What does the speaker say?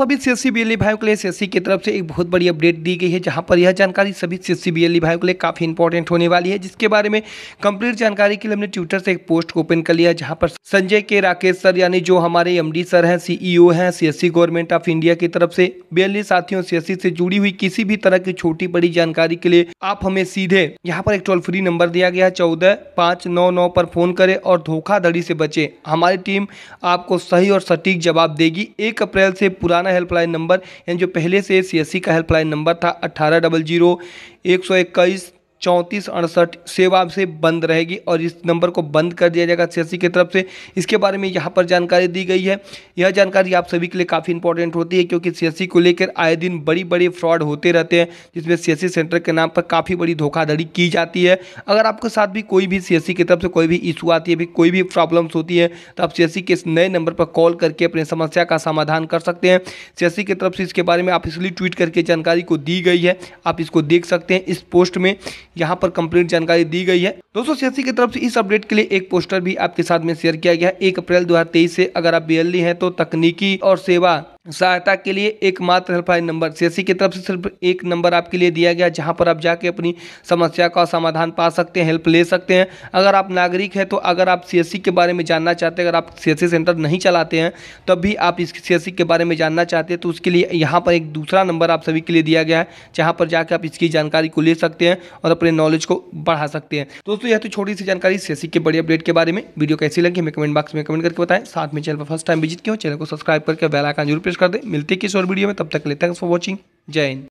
सभी C S e भाइयों के लिए सी की तरफ से एक बहुत बड़ी अपडेट दी गई है जहां पर यह जानकारी सभी सी एस e भाइयों के लिए काफ़ी इंपॉर्टेंट होने वाली है जिसके बारे में कंप्लीट जानकारी के लिए हमने ट्विटर से एक पोस्ट ओपन कर लिया जहां पर संजय के राकेश सर यानी जो हमारे एम सर हैं सीईओ e हैं सीएससी गवर्नमेंट ऑफ इंडिया की तरफ से बयालीस साथियों सी से जुड़ी हुई किसी भी तरह की छोटी बड़ी जानकारी के लिए आप हमें सीधे यहाँ पर एक टोल फ्री नंबर दिया गया है चौदह पाँच नौ नौ पर फोन करें और धोखाधड़ी से बचें हमारी टीम आपको सही और सटीक जवाब देगी एक अप्रैल से पुराना पुराना हेल्पलाइन नंबर यानी जो पहले से सी का हेल्पलाइन नंबर था अट्ठारह डबल जीरो एक सौ इक्कीस चौंतीस अड़सठ सेवा से बंद रहेगी और इस नंबर को बंद कर दिया जाएगा सी की तरफ से इसके बारे में यहाँ पर जानकारी दी गई है यह जानकारी आप सभी के लिए काफ़ी इंपॉर्टेंट होती है क्योंकि सी को लेकर आए दिन बड़ी बड़ी फ्रॉड होते रहते हैं जिसमें सी सेंटर के नाम पर काफ़ी बड़ी धोखाधड़ी की जाती है अगर आपके साथ भी कोई भी सी की तरफ से कोई भी इशू आती है भी कोई भी प्रॉब्लम्स होती है तो आप सी के इस नए नंबर पर कॉल करके अपनी समस्या का समाधान कर सकते हैं सी की तरफ से इसके बारे में आप इसलिए ट्वीट करके जानकारी को दी गई है आप इसको देख सकते हैं इस पोस्ट में यहाँ पर कंप्लीट जानकारी दी गई है दोस्तों सीएससी की तरफ से इस अपडेट के लिए एक पोस्टर भी आपके साथ में शेयर किया गया है एक अप्रैल दो से अगर आप बी हैं तो तकनीकी और सेवा सहायता के लिए एकमात्र हेल्पलाइन नंबर सी की तरफ से सिर्फ एक नंबर आपके लिए दिया गया जहां पर आप जाके अपनी समस्या का समाधान पा सकते हैं हेल्प ले सकते हैं अगर आप नागरिक हैं तो अगर आप सी के बारे में जानना चाहते हैं अगर आप सी सेंटर नहीं चलाते हैं तब तो भी आप इस सी के बारे में जानना चाहते हैं तो उसके लिए यहाँ पर एक दूसरा नंबर आप सभी के लिए दिया गया है जहाँ पर जाकर आप इसकी जानकारी को ले सकते हैं और अपने नॉलेज को बढ़ा सकते हैं दोस्तों यह तो छोटी सी जानकारी सी के बड़ी अपडेट के बारे में वीडियो कैसी लगी हमें कमेंट बॉक्स में कमेंट करके बताएं साथ में चैनल पर फर्स्ट टाइम विजिट किया चैनल को सब्सक्राइब करके बेल जरूर प्रेस कर दे मिलते किस और वीडियो में तब तक लेते हैं फॉर वॉचिंग जय हिंद